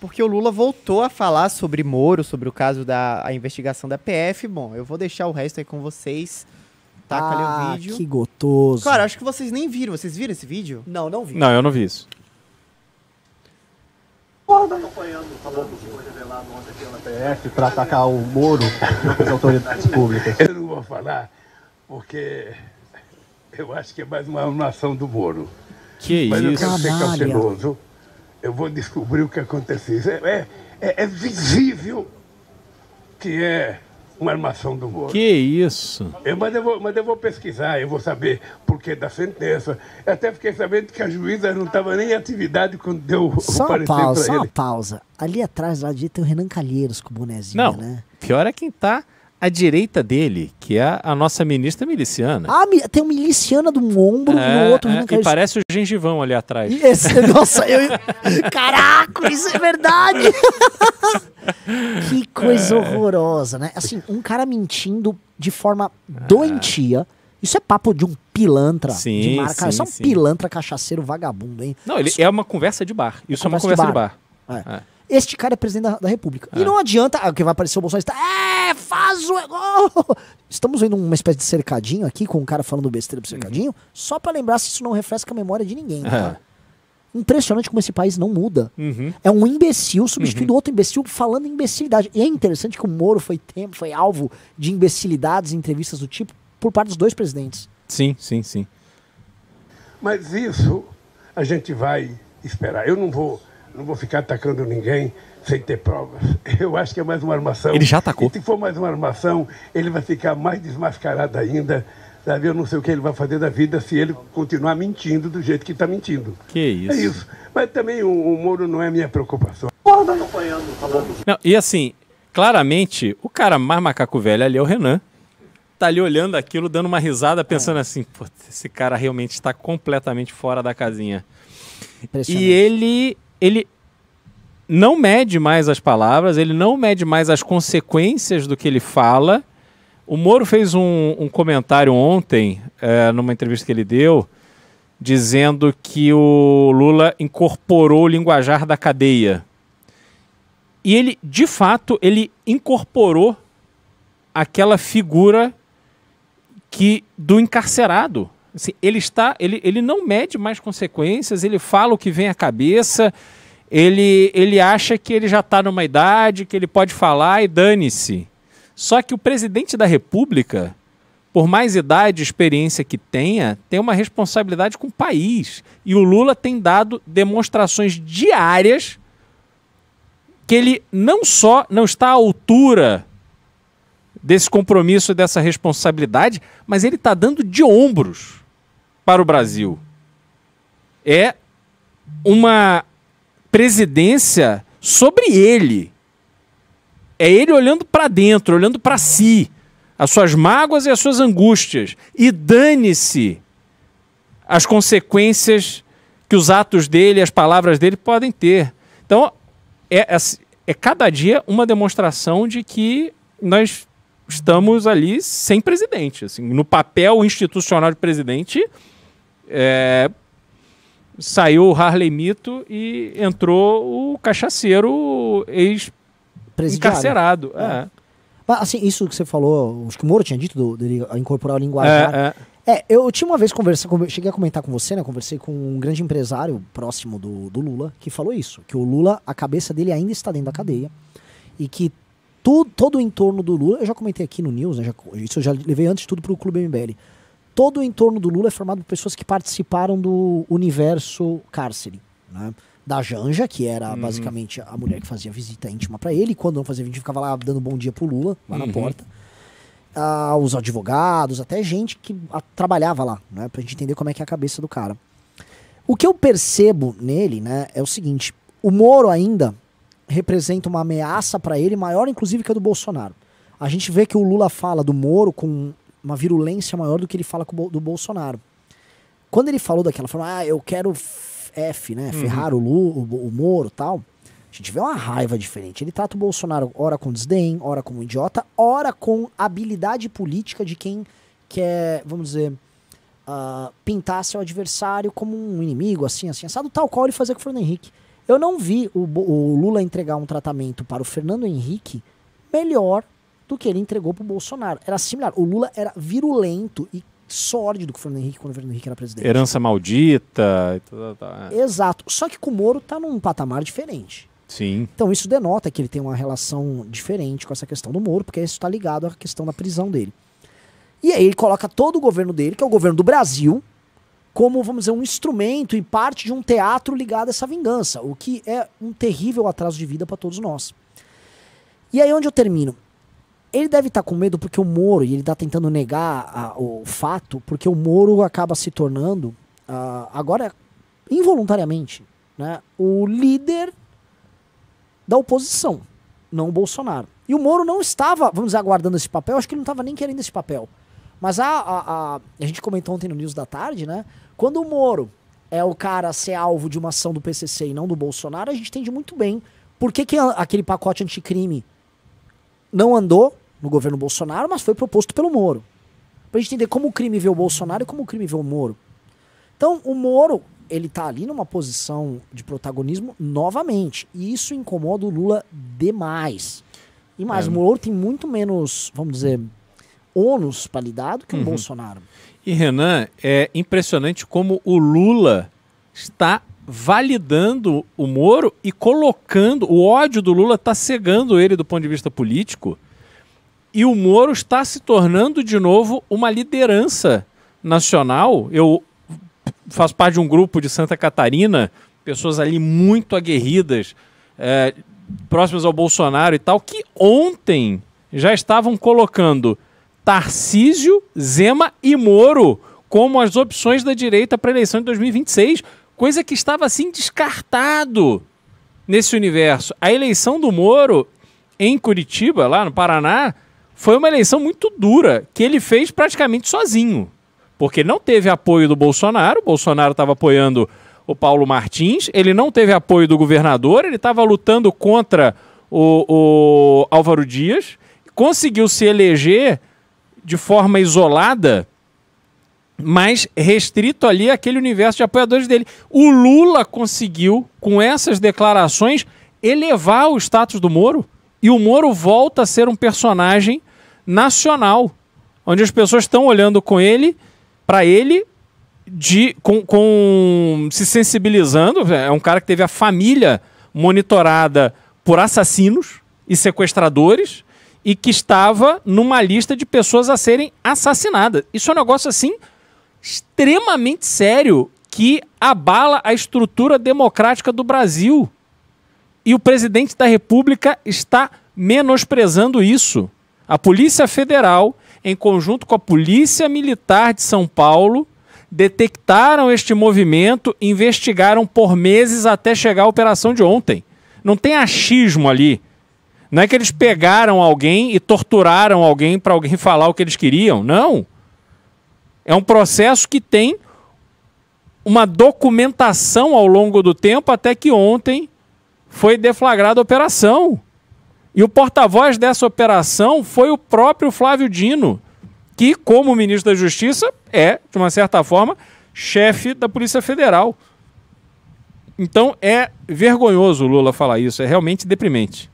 porque o Lula voltou a falar sobre Moro, sobre o caso da investigação da PF. Bom, eu vou deixar o resto aí com vocês. Taca ah, ali o ah, vídeo. Que gostoso. Cara, acho que vocês nem viram. Vocês viram esse vídeo? Não, não vi. Não, eu não vi isso. Foda. Tá acompanhando o plano que foi PF para atacar o Moro e as autoridades públicas. Eu não vou falar, porque eu acho que é mais uma ação do Moro. Que Mas isso, Mas eu quero ser cauteloso eu vou descobrir o que aconteceu. É, é, é, é visível que é uma armação do Moro. Que isso? Eu, mas, eu vou, mas eu vou pesquisar, eu vou saber porquê da sentença. Eu até fiquei sabendo que a juíza não estava nem em atividade quando deu só o parecer pausa, Só uma pausa. Ali atrás, lá direita, tem o Renan Calheiros com o bonezinho, não, né? pior é quem tá à direita dele, que é a nossa ministra miliciana. Ah, tem uma miliciana de um ombro é, e o outro. É, e parece o gengivão ali atrás. Esse, nossa, eu. Caraca, isso é verdade! que coisa é. horrorosa, né? Assim, um cara mentindo de forma é. doentia. Isso é papo de um pilantra sim, de marca. Sim, isso é um sim. pilantra cachaceiro vagabundo, hein? Não, ele isso... é uma conversa de bar. Isso é uma conversa de bar. De bar. É. é. Este cara é presidente da, da República. É. E não adianta, ah, que vai aparecer é o Bolsonaro está, é, faz o. Estamos vendo uma espécie de cercadinho aqui, com um cara falando besteira do uhum. cercadinho, uhum. só para lembrar se isso não refresca a memória de ninguém, é. cara. Impressionante como esse país não muda. Uhum. É um imbecil substituindo uhum. outro imbecil falando imbecilidade. E é interessante que o Moro foi, tempo, foi alvo de imbecilidades em entrevistas do tipo por parte dos dois presidentes. Sim, sim, sim. Mas isso a gente vai esperar. Eu não vou não vou ficar atacando ninguém sem ter provas. Eu acho que é mais uma armação. Ele já atacou. E se for mais uma armação, ele vai ficar mais desmascarado ainda. Sabe? Eu não sei o que ele vai fazer da vida se ele continuar mentindo do jeito que está mentindo. Que é isso. É isso. Mas também o, o Moro não é minha preocupação. Porra, tá tá não, e assim, claramente, o cara mais macaco velho ali é o Renan. Tá ali olhando aquilo, dando uma risada, pensando é. assim, esse cara realmente está completamente fora da casinha. E ele ele não mede mais as palavras, ele não mede mais as consequências do que ele fala. O Moro fez um, um comentário ontem, é, numa entrevista que ele deu, dizendo que o Lula incorporou o linguajar da cadeia. E ele, de fato, ele incorporou aquela figura que do encarcerado. Assim, ele está, ele, ele não mede mais consequências, ele fala o que vem à cabeça, ele, ele acha que ele já está numa idade, que ele pode falar e dane-se. Só que o presidente da República, por mais idade e experiência que tenha, tem uma responsabilidade com o país. E o Lula tem dado demonstrações diárias que ele não só não está à altura desse compromisso, dessa responsabilidade, mas ele está dando de ombros para o Brasil. É uma presidência sobre ele. É ele olhando para dentro, olhando para si, as suas mágoas e as suas angústias. E dane-se as consequências que os atos dele, as palavras dele podem ter. Então, é, é, é cada dia uma demonstração de que nós estamos ali sem presidente. Assim, no papel institucional de presidente, é, saiu o Harley Mito e entrou o cachaceiro ex-encarcerado. É. Ah. Assim, isso que você falou, acho que o Moro tinha dito do, dele incorporar o linguajar. É, né? é, é. eu tinha uma vez conversa, cheguei a comentar com você, né? Conversei com um grande empresário próximo do, do Lula que falou isso, que o Lula, a cabeça dele ainda está dentro da cadeia e que tudo, todo o entorno do Lula, eu já comentei aqui no News, né, já, isso eu já levei antes de tudo para o Clube MBL. Todo o entorno do Lula é formado por pessoas que participaram do universo cárcere, né? Da Janja, que era uhum. basicamente a mulher que fazia visita íntima para ele, e quando não fazia visita ficava lá dando bom dia pro Lula, lá uhum. na porta. Ah, os advogados, até gente que a, trabalhava lá, né? Pra gente entender como é que é a cabeça do cara. O que eu percebo nele, né, é o seguinte: o Moro ainda representa uma ameaça para ele, maior inclusive que a do Bolsonaro. A gente vê que o Lula fala do Moro com uma virulência maior do que ele fala do Bolsonaro. Quando ele falou daquela forma, ah, eu quero F, né? Uhum. Ferrar o, Lula, o, o Moro tal. A gente vê uma raiva diferente. Ele trata o Bolsonaro ora com desdém, ora como idiota, ora com habilidade política de quem quer, vamos dizer, uh, pintar seu adversário como um inimigo, assim, assim, assado, tal qual ele fazia com o Fernando Henrique. Eu não vi o, o Lula entregar um tratamento para o Fernando Henrique melhor do que ele entregou para o Bolsonaro. Era similar. O Lula era virulento e sórdido que o Fernando Henrique quando o Fernando Henrique era presidente. Herança maldita e tudo. É. Exato. Só que com o Moro tá num patamar diferente. Sim. Então isso denota que ele tem uma relação diferente com essa questão do Moro, porque isso está ligado à questão da prisão dele. E aí ele coloca todo o governo dele, que é o governo do Brasil, como, vamos dizer, um instrumento e parte de um teatro ligado a essa vingança, o que é um terrível atraso de vida para todos nós. E aí onde eu termino? Ele deve estar tá com medo porque o Moro, e ele está tentando negar a, o fato, porque o Moro acaba se tornando, uh, agora involuntariamente, né, o líder da oposição, não o Bolsonaro. E o Moro não estava, vamos dizer, aguardando esse papel, acho que ele não estava nem querendo esse papel. Mas a, a, a, a gente comentou ontem no News da Tarde, né? Quando o Moro é o cara ser alvo de uma ação do PCC e não do Bolsonaro, a gente entende muito bem por que, que aquele pacote anticrime não andou no governo Bolsonaro, mas foi proposto pelo Moro. Pra gente entender como o crime vê o Bolsonaro e como o crime vê o Moro. Então, o Moro, ele tá ali numa posição de protagonismo novamente. E isso incomoda o Lula demais. E mais, é. o Moro tem muito menos, vamos dizer, ônus para lidar do que uhum. Bolsonaro. E Renan, é impressionante como o Lula está validando o Moro e colocando o ódio do Lula está cegando ele do ponto de vista político e o Moro está se tornando de novo uma liderança nacional. Eu faço parte de um grupo de Santa Catarina, pessoas ali muito aguerridas, é, próximas ao Bolsonaro e tal, que ontem já estavam colocando Tarcísio, Zema e Moro como as opções da direita para a eleição de 2026, coisa que estava assim descartado nesse universo. A eleição do Moro em Curitiba, lá no Paraná, foi uma eleição muito dura, que ele fez praticamente sozinho, porque não teve apoio do Bolsonaro, o Bolsonaro estava apoiando o Paulo Martins, ele não teve apoio do governador, ele estava lutando contra o, o Álvaro Dias, conseguiu se eleger de forma isolada, mas restrito ali aquele universo de apoiadores dele. O Lula conseguiu, com essas declarações, elevar o status do Moro e o Moro volta a ser um personagem nacional, onde as pessoas estão olhando com ele, para ele, de com, com se sensibilizando. É um cara que teve a família monitorada por assassinos e sequestradores e que estava numa lista de pessoas a serem assassinadas. Isso é um negócio assim extremamente sério que abala a estrutura democrática do Brasil. E o presidente da República está menosprezando isso. A Polícia Federal, em conjunto com a Polícia Militar de São Paulo, detectaram este movimento, investigaram por meses até chegar à operação de ontem. Não tem achismo ali. Não é que eles pegaram alguém e torturaram alguém para alguém falar o que eles queriam. Não. É um processo que tem uma documentação ao longo do tempo até que ontem foi deflagrada a operação. E o porta-voz dessa operação foi o próprio Flávio Dino, que, como ministro da Justiça, é, de uma certa forma, chefe da Polícia Federal. Então é vergonhoso o Lula falar isso, é realmente deprimente.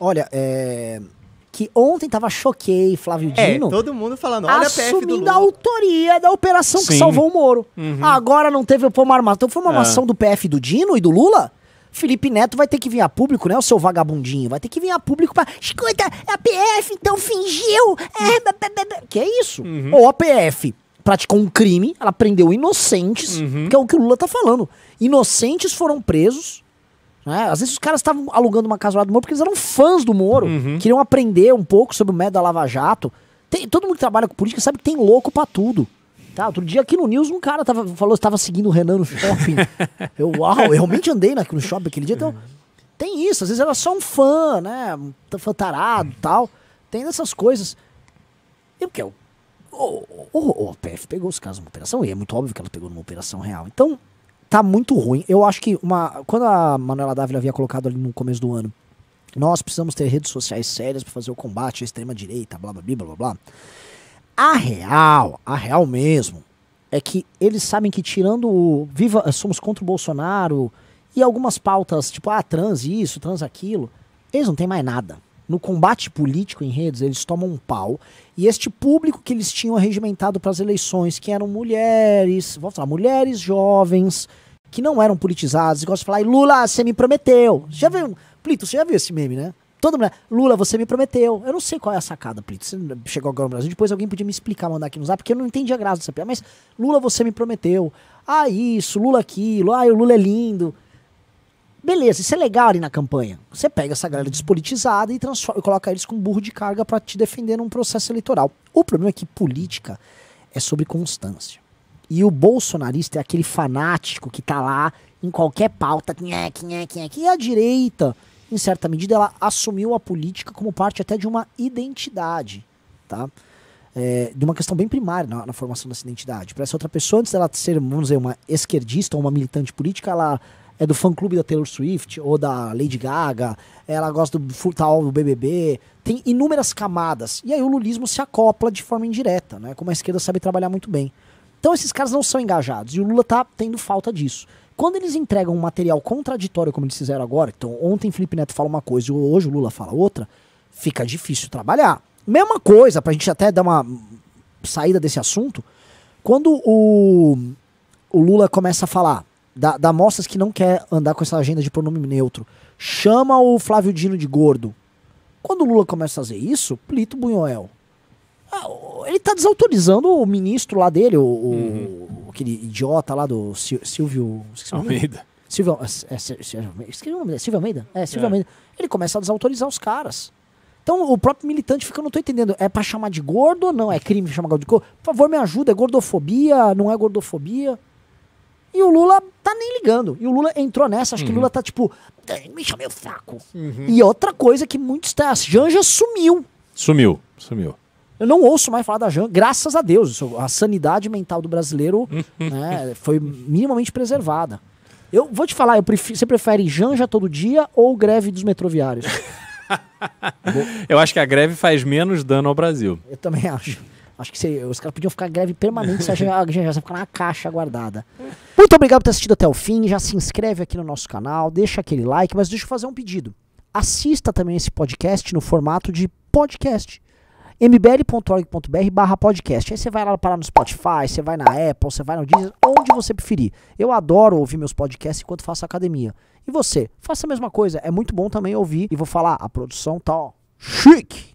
Olha, é que ontem tava choquei Flávio é, Dino. É, todo mundo falando, olha Assumindo a, a autoria da operação Sim. que salvou o Moro. Uhum. Agora não teve uma armação. Então foi uma armação é. ah. do PF do Dino e do Lula? Felipe Neto vai ter que vir a público, né? O seu vagabundinho. Vai ter que vir a público pra. Escuta, é a PF então fingiu. É, que é isso? Uhum. Ou a PF praticou um crime, ela prendeu inocentes, uhum. que é o que o Lula tá falando. Inocentes foram presos né? Às vezes os caras estavam alugando uma casa lá do Moro porque eles eram fãs do Moro, uhum. queriam aprender um pouco sobre o Medo da Lava Jato. Tem, todo mundo que trabalha com política sabe que tem louco pra tudo. Tá, outro dia aqui no News um cara tava, falou que estava seguindo o Renan no shopping. eu, uau, eu realmente andei aqui no shopping aquele dia. Então, tem isso, às vezes era só um fã, né? Um fã tarado tal. Tem essas coisas. E o que? É o, o, o, o PF pegou os casos numa operação, e é muito óbvio que ela pegou numa operação real. Então, tá muito ruim. Eu acho que uma, quando a Manuela Dávila havia colocado ali no começo do ano, nós precisamos ter redes sociais sérias para fazer o combate à extrema direita, blá blá blá blá blá. A real, a real mesmo, é que eles sabem que tirando o viva eh, somos contra o Bolsonaro e algumas pautas, tipo ah, trans isso, trans aquilo, eles não tem mais nada no combate político em redes, eles tomam um pau. E este público que eles tinham regimentado para as eleições, que eram mulheres, vamos falar, mulheres jovens, que não eram politizadas, e gostam de falar, Lula, você me prometeu. Você já viu, Plito, você já viu esse meme, né? Toda mulher, Lula, você me prometeu. Eu não sei qual é a sacada, Plito. Você chegou agora no Brasil, depois alguém podia me explicar, mandar aqui no zap, porque eu não entendi a graça dessa piada. Mas, Lula, você me prometeu. Ah, isso, Lula aquilo, ah, o Lula é lindo. Beleza, isso é legal ali na campanha. Você pega essa galera despolitizada e transforma, coloca eles com burro de carga para te defender num processo eleitoral. O problema é que política é sobre constância. E o bolsonarista é aquele fanático que tá lá em qualquer pauta, é quem é e é, é a direita, em certa medida, ela assumiu a política como parte até de uma identidade, tá? É, de uma questão bem primária na, na formação dessa identidade. Para essa outra pessoa, antes dela ser, vamos dizer, uma esquerdista ou uma militante política, ela é do fã-clube da Taylor Swift ou da Lady Gaga, ela gosta do tal do BBB, tem inúmeras camadas. E aí o lulismo se acopla de forma indireta, né? Como a esquerda sabe trabalhar muito bem. Então esses caras não são engajados e o Lula tá tendo falta disso. Quando eles entregam um material contraditório como eles fizeram agora, então ontem Felipe Neto fala uma coisa e hoje o Lula fala outra, fica difícil trabalhar. Mesma coisa, pra gente até dar uma saída desse assunto, quando o, o Lula começa a falar da, da mostras que não quer andar com essa agenda de pronome neutro. Chama o Flávio Dino de gordo. Quando o Lula começa a fazer isso, Plito Bunhoel. Ah, ele está desautorizando o ministro lá dele, o, uhum. aquele idiota lá do Silvio. Almeida. Silvio, é, é esqueci o nome dele. Silvio Almeida? É, Silvio é. Almeida. Ele começa a desautorizar os caras. Então o próprio militante fica, não tô entendendo, é pra chamar de gordo ou não? É crime chamar de gordo? Por favor, me ajuda, é gordofobia, não é gordofobia? E o Lula tá nem ligando. E o Lula entrou nessa, acho uhum. que o Lula uhum. tá tipo, é, me chamei o fraco. Uhum. E outra coisa que muitos tá, a Janja sumiu. Sumiu, sumiu. Eu não ouço mais falar da Janja, graças a Deus. A sanidade mental do brasileiro né, foi minimamente preservada. Eu vou te falar, prefiro, você prefere Janja todo dia ou greve dos metroviários? eu acho que a greve faz menos dano ao Brasil. Eu também acho. Acho que os caras podiam ficar greve permanente, a gente já, já ficar na caixa guardada. Muito obrigado por ter assistido até o fim. Já se inscreve aqui no nosso canal, deixa aquele like, mas deixa eu fazer um pedido. Assista também esse podcast no formato de podcast mbl.org.br barra podcast. Aí você vai lá parar no Spotify, você vai na Apple, você vai no Disney, onde você preferir. Eu adoro ouvir meus podcasts enquanto faço academia. E você, faça a mesma coisa. É muito bom também ouvir. E vou falar, a produção tá ó, chique.